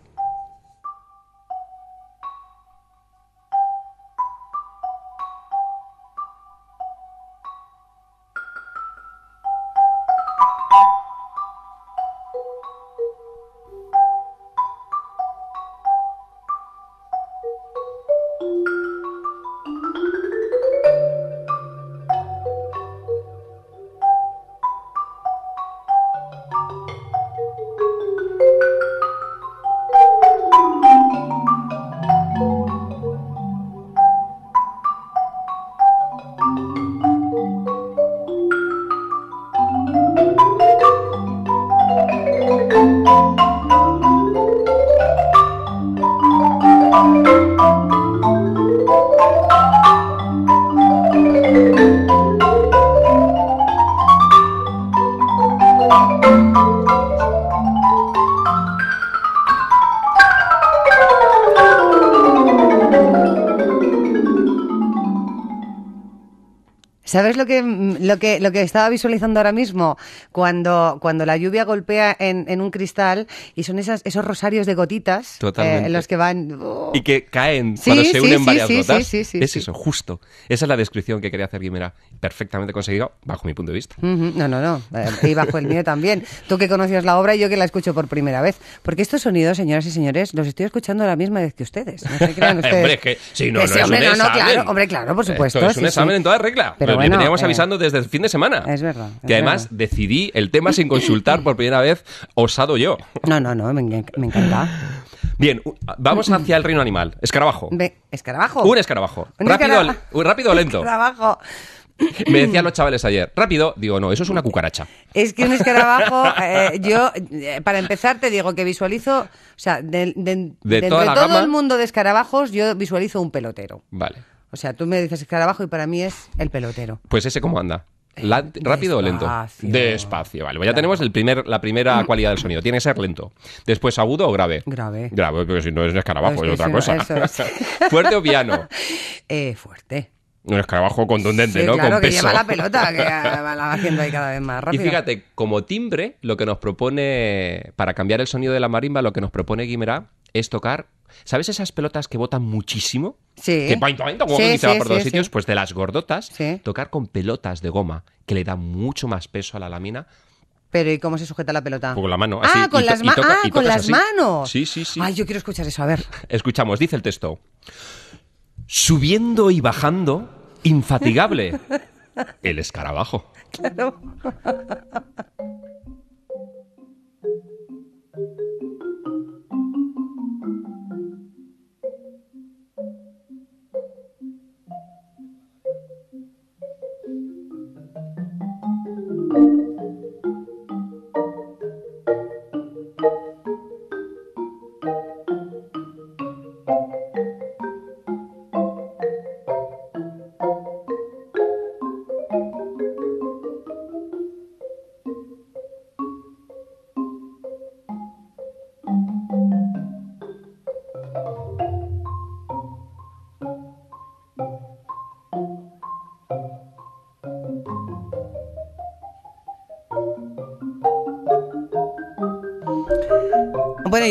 lo que, lo que estaba visualizando ahora mismo, cuando, cuando la lluvia golpea en, un cristal y son esas, esos rosarios de gotitas eh, en los que van... Y que caen cuando se unen varias gotas. es eso, justo. Esa es la descripción que quería hacer Guimera. Perfectamente conseguido, bajo mi punto de vista. No, no, no. Eh, y bajo el mío también. Tú que conocías la obra y yo que la escucho por primera vez. Porque estos sonidos, señoras y señores, los estoy escuchando a la misma vez que ustedes. No *laughs* hombre, es que no, no, hombre, claro, por supuesto. es un examen en toda regla. Pero, teníamos eh, avisando desde fin de semana. Es verdad. que además decidí el tema sin consultar por primera vez, osado yo. No, no, no, me, encanta. Bien, vamos hacia el reino animal. Escarabajo. escarabajo. Un escarabajo. rápido, rápido o lento. Escarabajo. Me decían los chavales ayer, rápido, digo, no, eso es una cucaracha. Es que un escarabajo, eh, yo, eh, para empezar, te digo que visualizo, o sea, de, todo el mundo de escarabajos, yo visualizo un pelotero. Vale. O sea, tú me dices escarabajo y para mí es el pelotero. Pues ese cómo anda. Eh, ¿Rápido o lento? Despacio, vale. Pues ya tenemos la primera mm. cualidad del sonido. Tiene que ser lento. Después agudo o grave. Grave. Grave, porque si no es un escarabajo, es, otra cosa. *laughs* ¿Fuerte o piano? *laughs* Eh, fuerte un escarabajo contundente, sí, ¿no? Claro, que lleva la pelota, que *laughs* va haciendo ahí cada vez más rápido. Y fíjate, como timbre, lo que nos propone, para cambiar el sonido de la marimba, lo que nos propone Guimerá es tocar ¿Sabes esas pelotas que botan muchísimo? Sí. Que va va por todos sitios, pues de las gordotas, tocar con pelotas de goma, que le da mucho más peso a la lámina. Pero ¿y cómo se sujeta la pelota? Con la mano. ah, con las, ah, con las manos. Sí, sí, sí. Ay, yo quiero escuchar eso, a ver. *laughs* Escuchamos, dice el texto. Subiendo y bajando, infatigable, *laughs* el escarabajo. Claro. *laughs*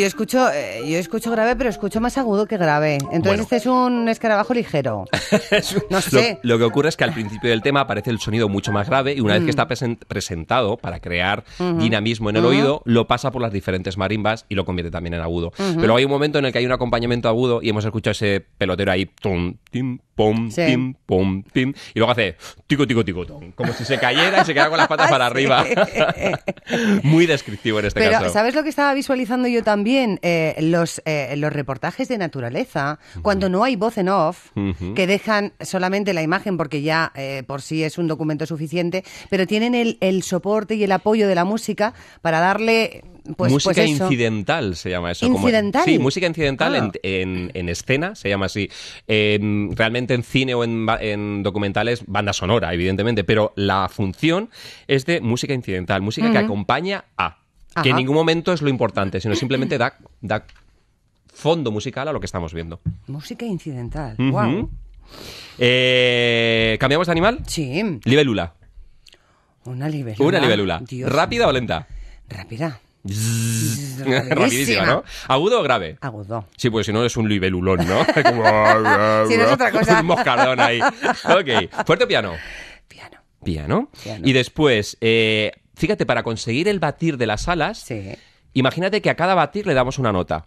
yo escucho, eh, yo escucho grave, pero escucho más agudo que grave. Entonces este es un escarabajo ligero. *laughs* No sé. lo, que ocurre es que al principio del tema aparece el sonido mucho más grave y una vez que mm. está presentado para crear dinamismo en el oído, lo pasa por las diferentes marimbas y lo convierte también en agudo. Pero hay un momento en el que hay un acompañamiento agudo y hemos escuchado ese pelotero ahí, tim, pom, tim, pom, tim, y luego hace tico, tico, tico, como si se cayera y se quedara con las patas *laughs* para ah, arriba. *laughs* Muy descriptivo en este pero, caso. ¿Sabes lo que estaba visualizando yo también? también eh, los, eh, los reportajes de naturaleza, cuando no hay voz en off, que dejan solamente la imagen porque ya eh, por sí es un documento suficiente, pero tienen el, soporte y el apoyo de la música para darle pues, música pues incidental se llama eso. ¿Incidental? sí, música incidental ah. en, escena, se llama así. Em, realmente en cine o en, documentales, banda sonora, evidentemente, pero la función es de música incidental, música que acompaña a que en ningún momento es lo importante, sino simplemente da, da fondo musical a lo que estamos viendo. Música incidental. wow. Eh, ¿Cambiamos de animal? Sí. ¿Libelula? Una libelula. Una libelula. ¿Rápida o lenta? Rápida. *laughs* Rapidísima, ¿no? ¿Agudo o grave? Agudo. Sí, pues si no es un libelulón, ¿no? *laughs* Como... Ah, ah, ah. si no es otra cosa. *laughs* un moscardón ahí. Ok. ¿Fuerte o piano? Piano. Piano. piano. Y después, eh, fíjate, para conseguir el batir de las alas, imagínate que a cada batir le damos una nota.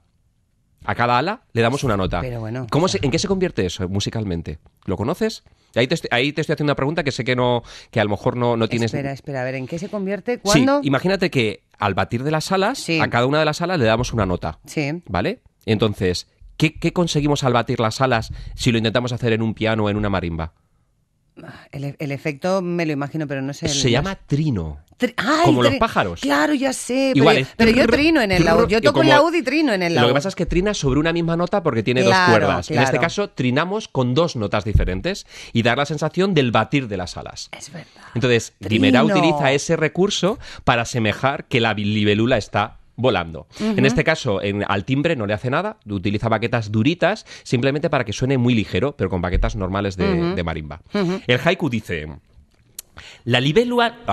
A cada ala le damos una nota. ¿En qué se convierte eso musicalmente? ¿Lo conoces? Ahí te, estoy, haciendo una pregunta que sé que no, que a lo mejor no, no tienes. Espera, espera, a ver, ¿en qué se convierte? ¿Cuándo? imagínate que al batir de las alas, a cada una de las alas le damos una nota. Sí. ¿Vale? Entonces, ¿qué, conseguimos al batir las alas si lo intentamos hacer en un piano o en una marimba? Ah, e, el, efecto me lo imagino, pero no sé. Se llama trino como los pájaros. Claro, ya sé. pero, yo, trino en el laúd. Yo toco el laúd y trino en el laúd. Lo que pasa es que trina sobre una misma nota porque tiene dos cuerdas. En este caso, trinamos con dos notas diferentes y dar la sensación del batir de las alas. Es verdad. Entonces, primera utiliza ese recurso para asemejar que la libélula está volando. En este caso, al timbre no le hace nada, utiliza baquetas duritas simplemente para que suene muy ligero, pero con baquetas normales de, marimba. El haiku dice... La libélula. *laughs*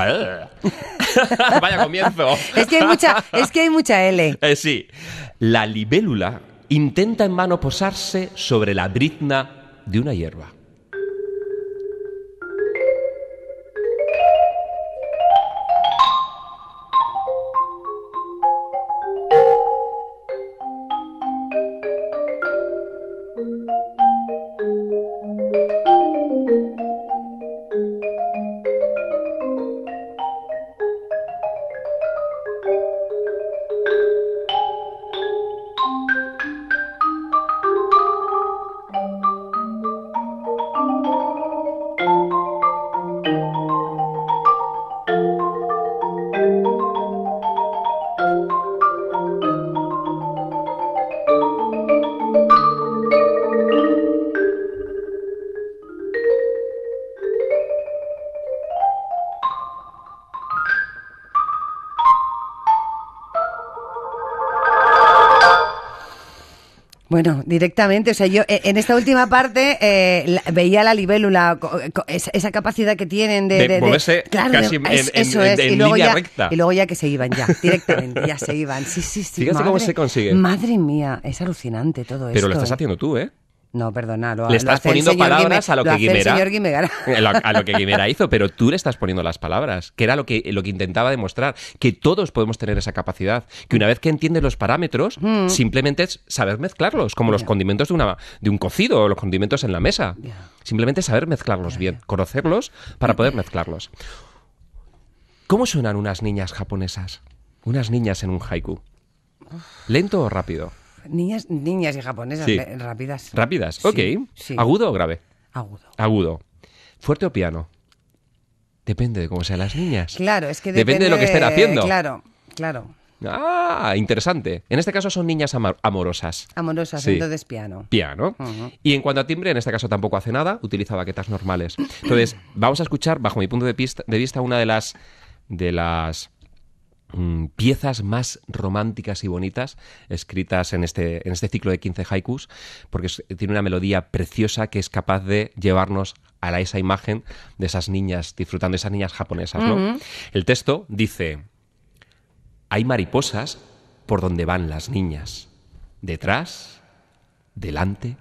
Vaya comienzo. es, que hay mucha, es que hay mucha L. Eh, sí. La libélula intenta en vano posarse sobre la brizna de una hierba. Bueno, directamente, o sea, yo eh, en esta última parte eh, veía la libélula, esa, capacidad que tienen de, de, claro, casi en, eso es. línea ya, recta. Y luego ya que se iban ya, directamente, ya se iban. Sí, sí, sí. Fíjate cómo se consigue. Madre mía, es alucinante todo eso. Pero lo estás ¿eh? haciendo tú, ¿eh? No, perdona, lo, le estás poniendo palabras a lo, que eh, a lo que Guimera *laughs* hizo, pero tú le estás poniendo las palabras, que era lo que, lo que intentaba demostrar, que todos podemos tener esa capacidad, que una vez que entiendes los parámetros, mm. simplemente es saber mezclarlos, como los condimentos de, una, de un cocido o los condimentos en la mesa. Simplemente saber mezclarlos bien, conocerlos para *clears throat* poder mezclarlos. ¿Cómo suenan unas niñas japonesas? Unas niñas en un haiku. ¿Lento o rápido? Niñas, niñas y japonesas, eh, rápidas. Rápidas, ok. ¿Agudo o grave? Agudo. Agudo. ¿Fuerte o piano? Depende de cómo sean las niñas. Claro, es que depende, de lo que estén haciendo. Claro, claro. Ah, interesante. En este caso son niñas amorosas. Amorosas, entonces piano. Piano. Y en cuanto a timbre, en este caso tampoco hace nada, utiliza baquetas normales. Entonces, vamos a escuchar, bajo mi punto de, de vista, una de las, de las Mm, piezas más románticas y bonitas escritas en este, en este ciclo de 15 haikus, porque tiene una melodía preciosa que es capaz de llevarnos a la, esa imagen de esas niñas disfrutando, de esas niñas japonesas. El texto dice, hay mariposas por donde van las niñas, detrás, delante,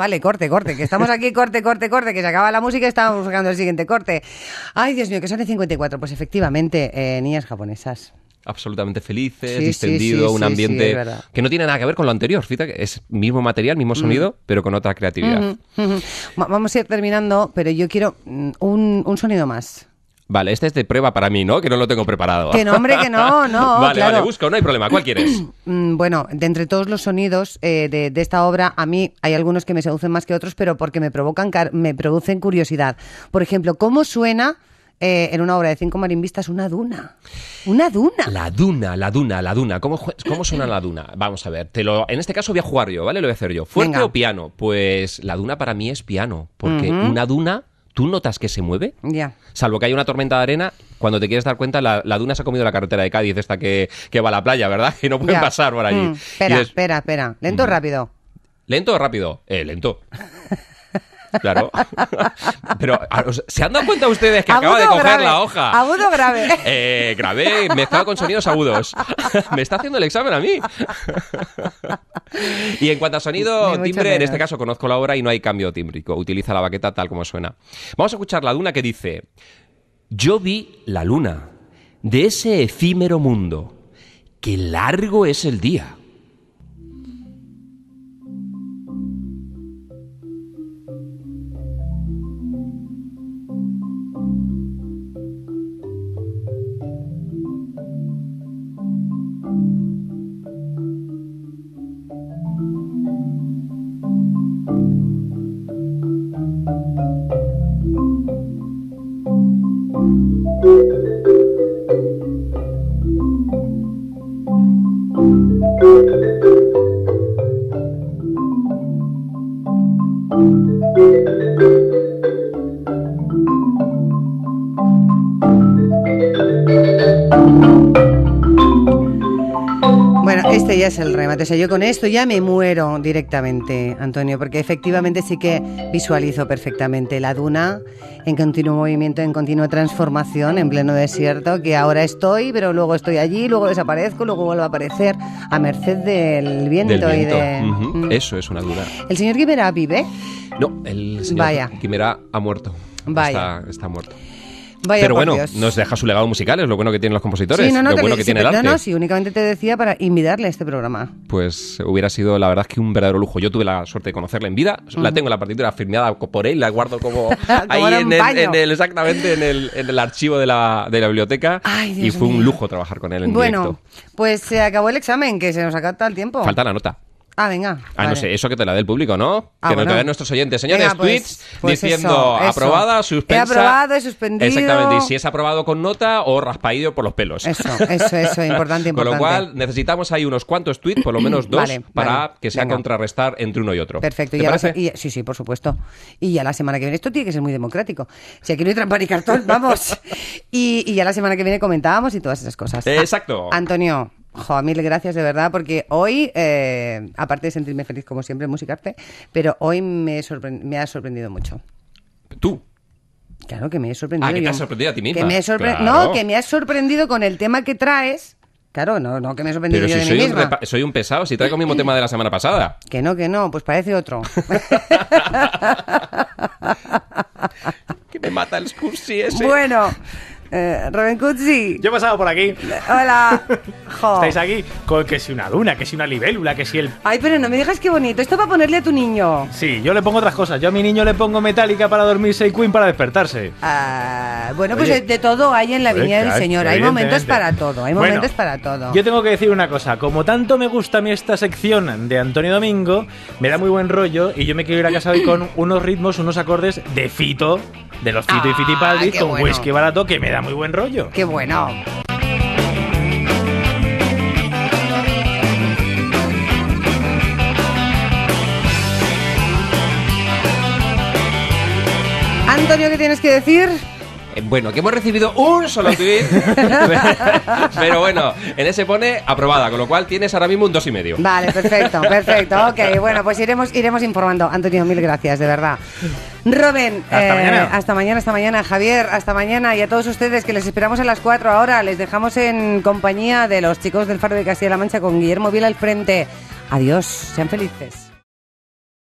vale, corte, corte, que estamos aquí, corte, corte, corte, que se acaba la música y estamos buscando el siguiente corte. Ay, Dios mío, que son de 54. Pues efectivamente, eh, niñas japonesas absolutamente felices, distendido, un ambiente que no tiene nada que ver con lo anterior. Fíjate es mismo material, mismo mm. sonido, pero con otra creatividad. Vamos a ir terminando, pero yo quiero mm, un, un sonido más. Vale, este es de prueba para mí, ¿no? Que no lo tengo preparado. Que no, hombre, que no, *laughs* no. vale, claro. vale, busco, no hay problema. ¿Cuál quieres? *clears throat* Mm, bueno, de entre todos los sonidos eh, de, esta obra, a mí hay algunos que me seducen más que otros, pero porque me provocan, me producen curiosidad. Por ejemplo, ¿cómo suena? Eh, en una obra de cinco marimbistas, una duna. Una duna. La duna, la duna, la duna. ¿Cómo, cómo suena la duna? Vamos a ver. en este caso voy a jugar yo, ¿vale? Lo voy a hacer yo. ¿Fuerte o piano? Pues la duna para mí es piano, porque una duna ¿Tú notas que se mueve? Ya. Salvo que hay una tormenta de arena, cuando te quieres dar cuenta, la, duna se ha comido la carretera de Cádiz, esta que, que va a la playa, ¿verdad? *laughs* Que no puede pasar por allí. Mm, espera, espera, espera. Lento o rápido. ¿Lento o rápido? Eh, lento. *laughs* Claro. *laughs* Pero ¿se han dado cuenta ustedes que acaba de coger la hoja? Agudo grave. *laughs* Eh, grave mezclado con sonidos agudos. *laughs* Me está haciendo el examen a mí. Y en cuanto a sonido pues, timbre, en este caso conozco la obra y no hay cambio tímbrico. Utiliza la baqueta tal como suena. Vamos a escuchar la luna que dice: Yo vi la luna de ese efímero mundo. Qué largo es el día es el remate. O sea, yo con esto ya me muero directamente, Antonio, porque efectivamente sí que visualizo perfectamente la duna en continuo movimiento, en continua transformación, en pleno desierto, que ahora estoy, pero luego estoy allí, luego desaparezco, luego vuelvo a aparecer a merced del viento, y de... Mm. Eso es una duda. ¿El señor Quimera vive? No, el señor Quimera ha muerto. Vaya. está muerto. Pero bueno, nos deja su legado musical, es lo bueno que tienen los compositores, sí, lo bueno que, tiene el arte. No, sí, únicamente te decía para invitarle a este programa. Pues hubiera sido, la verdad, es que un verdadero lujo. Yo tuve la suerte de conocerla en vida, la tengo en la partitura firmada por él, la guardo como, *laughs* ahí en el, exactamente en el, archivo de la, de la biblioteca. y fue un lujo trabajar con él en bueno, directo. Bueno, pues se acabó el examen, que se nos acata el tiempo. Falta la nota. Ah, venga. Ah, no sé, eso que te la dé el público, ¿no? Ah, que nos nuestros oyentes. Señores, pues, tweets pues diciendo aprobada, suspensa. He aprobado, he suspendido. Exactamente, y si es aprobado con nota o raspaído por los pelos. Eso, eso, eso, importante, importante. *laughs* Con lo cual, necesitamos ahí unos cuantos tweets, por lo menos dos, para que sea contrarrestar entre uno y otro. Perfecto. y sí, sí, por supuesto. Y ya la semana que viene, esto tiene que ser muy democrático. Si aquí no hay trampa ni cartón, *laughs* vamos. y, ya la semana que viene comentábamos y todas esas cosas. Exacto. Antonio, Jo, mil gracias de verdad, porque hoy, eh, aparte de sentirme feliz como siempre en Musicarte, pero hoy me, me ha sorprendido mucho. ¿Tú? Claro que me he sorprendido. Ah, que te has sorprendido a ti misma. Que me No, que me has sorprendido con el tema que traes. Claro, no, no que me he sorprendido Pero soy, mí misma. Un soy un pesado, si traigo el mismo tema de la semana pasada. Que no, que no, pues parece otro. *laughs* *laughs* que me mata el Scursi ese. Bueno, eh, Yo he pasado por aquí. Hola. *laughs* Estáis aquí que si una luna, que si una libélula, que si el. Ay, pero no me digas qué bonito. Esto para ponerle a tu niño. Sí, yo le pongo otras cosas. Yo a mi niño le pongo metálica para dormirse y Queen para despertarse. Ah, bueno, pues de todo hay en la vida del Señor. Hay momentos para todo. Hay momentos para todo. Yo tengo que decir una cosa. Como tanto me gusta a mí esta sección de Antonio Domingo, me da muy buen rollo y yo me quiero ir a casa hoy con unos ritmos, unos acordes de fito de los Tito y ah, Fitipaldi con whisky barato que me da muy buen rollo. Qué bueno. Antonio, ¿qué tienes que decir? Eh, bueno, que hemos recibido un solo tweet. *laughs* pero bueno, en ese pone aprobada, con lo cual tienes ahora mismo un dos y medio. Vale, perfecto, perfecto. Ok, bueno, pues iremos, iremos informando. Antonio, mil gracias, de verdad. Robin, eh, hasta, mañana. hasta mañana, Javier, hasta mañana y a todos ustedes que les esperamos a las 4 ahora. Les dejamos en compañía de los chicos del Faro de Castilla-La Mancha con Guillermo Vila al frente. Adiós, sean felices.